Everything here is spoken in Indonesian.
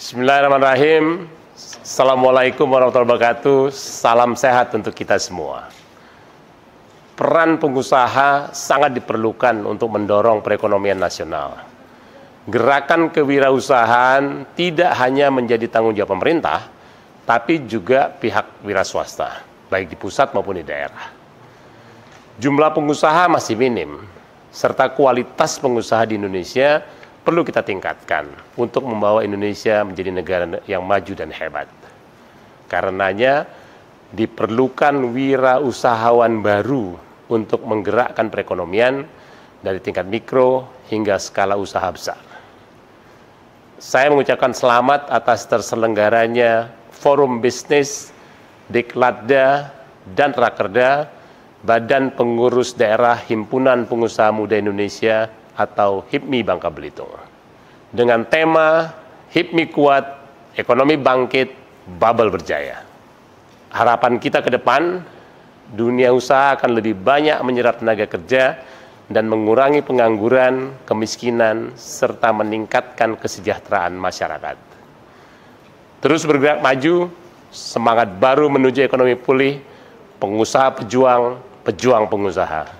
Bismillahirrahmanirrahim. Assalamualaikum warahmatullahi wabarakatuh. Salam sehat untuk kita semua. Peran pengusaha sangat diperlukan untuk mendorong perekonomian nasional. Gerakan kewirausahaan tidak hanya menjadi tanggung jawab pemerintah, tapi juga pihak wira swasta, baik di pusat maupun di daerah. Jumlah pengusaha masih minim, serta kualitas pengusaha di Indonesia perlu kita tingkatkan untuk membawa Indonesia menjadi negara yang maju dan hebat. Karenanya diperlukan wirausahawan baru untuk menggerakkan perekonomian dari tingkat mikro hingga skala usaha besar. Saya mengucapkan selamat atas terselenggaranya Forum Bisnis Diklatda dan Rakerda Badan Pengurus Daerah Himpunan Pengusaha Muda Indonesia atau HIPMI Bangka Belitung dengan tema HIPMI kuat, ekonomi bangkit, bubble berjaya. Harapan kita ke depan, dunia usaha akan lebih banyak menyerap tenaga kerja dan mengurangi pengangguran, kemiskinan, serta meningkatkan kesejahteraan masyarakat. Terus bergerak maju, semangat baru menuju ekonomi pulih, pengusaha pejuang, pejuang pengusaha.